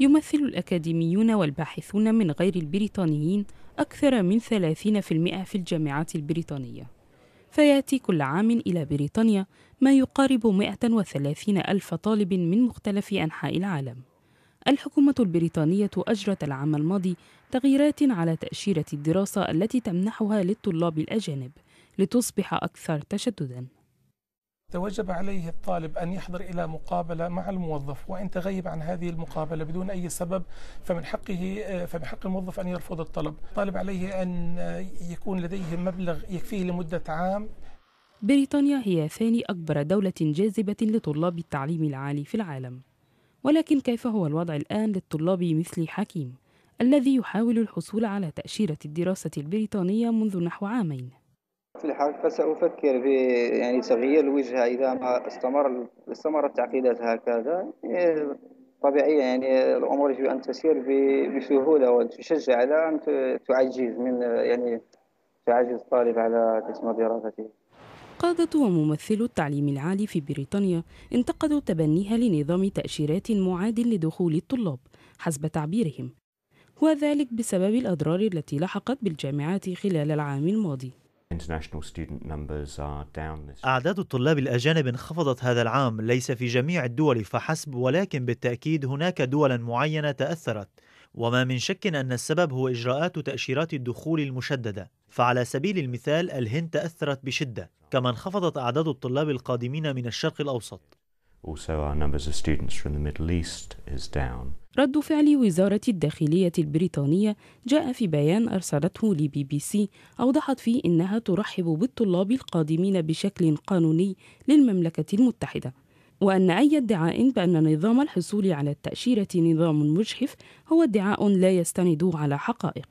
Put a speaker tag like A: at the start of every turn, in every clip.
A: يمثل الأكاديميون والباحثون من غير البريطانيين أكثر من 30% في الجامعات البريطانية فيأتي كل عام إلى بريطانيا ما يقارب 130 ألف طالب من مختلف أنحاء العالم الحكومة البريطانية أجرت العام الماضي تغييرات على تأشيرة الدراسة التي تمنحها للطلاب الأجانب لتصبح أكثر تشدداً
B: توجب عليه الطالب أن يحضر إلى مقابلة مع الموظف وإن تغيب عن هذه المقابلة بدون أي سبب فمن حقه فمن حق الموظف أن يرفض الطلب طالب عليه أن يكون لديه مبلغ يكفيه لمدة عام
A: بريطانيا هي ثاني أكبر دولة جاذبة لطلاب التعليم العالي في العالم ولكن كيف هو الوضع الآن للطلاب مثل حكيم الذي يحاول الحصول على تأشيرة الدراسة البريطانية منذ نحو عامين
B: في الحال فسأفكر ب يعني تغيير
A: الوجهة إذا ما استمر استمرت التعقيدات هكذا إيه، طبيعية يعني الأمور يجب أن تسير بسهولة وتشجع على أن تعجز من يعني تعجز الطالب على تسمى دراسته قادة وممثلو التعليم العالي في بريطانيا انتقدوا تبنيها لنظام تأشيرات معاد لدخول الطلاب حسب تعبيرهم وذلك بسبب الأضرار التي لحقت بالجامعات خلال العام الماضي
B: أعداد الطلاب الأجانب انخفضت هذا العام ليس في جميع الدول فحسب ولكن بالتأكيد هناك دولا معينة تأثرت وما من شك أن السبب هو إجراءات تأشيرات الدخول المشددة فعلى سبيل المثال الهند تأثرت بشدة كما انخفضت أعداد الطلاب القادمين من الشرق الأوسط
A: رد فعل وزارة الداخلية البريطانية جاء في بيان أرسلته لبي بي سي أوضحت فيه إنها ترحب بالطلاب القادمين بشكل قانوني للمملكة المتحدة وأن أي ادعاء بأن نظام الحصول على التأشيرة نظام مجحف هو ادعاء لا يستند على حقائق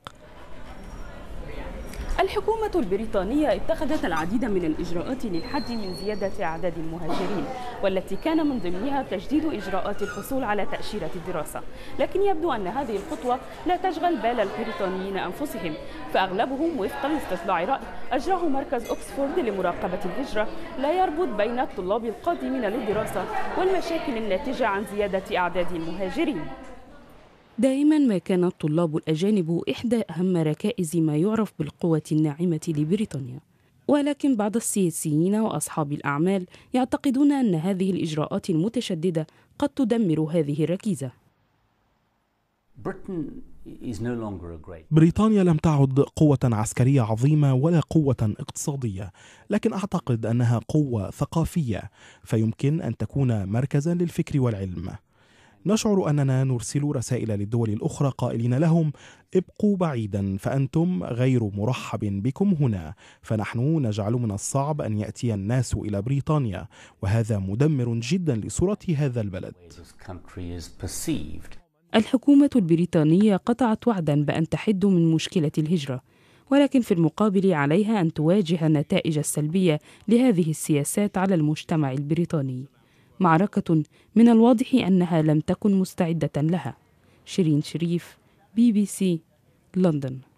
A: الحكومة البريطانية اتخذت العديد من الإجراءات للحد من زيادة أعداد المهاجرين والتي كان من ضمنها تجديد إجراءات الحصول على تأشيرة الدراسة لكن يبدو أن هذه الخطوة لا تشغل بال البريطانيين أنفسهم فأغلبهم وفقا لاستطلاع رأي أجراه مركز أوكسفورد لمراقبة الهجرة لا يربط بين الطلاب القادمين للدراسة والمشاكل الناتجة عن زيادة أعداد المهاجرين دائما ما كان الطلاب الأجانب إحدى أهم ركائز ما يعرف بالقوة الناعمة لبريطانيا ولكن بعض السياسيين وأصحاب الأعمال يعتقدون أن هذه الإجراءات المتشددة قد تدمر هذه الركيزة
B: بريطانيا لم تعد قوة عسكرية عظيمة ولا قوة اقتصادية، لكن أعتقد أنها قوة ثقافية، فيمكن أن تكون مركزا للفكر والعلم. نشعر أننا نرسل رسائل للدول الأخرى قائلين لهم ابقوا بعيدا فأنتم غير مرحب بكم هنا فنحن نجعل من الصعب أن يأتي الناس إلى بريطانيا وهذا مدمر جدا لصورة هذا البلد
A: الحكومة البريطانية قطعت وعدا بأن تحد من مشكلة الهجرة ولكن في المقابل عليها أن تواجه النتائج السلبية لهذه السياسات على المجتمع البريطاني معركة من الواضح أنها لم تكن مستعدة لها شيرين شريف بي بي سي لندن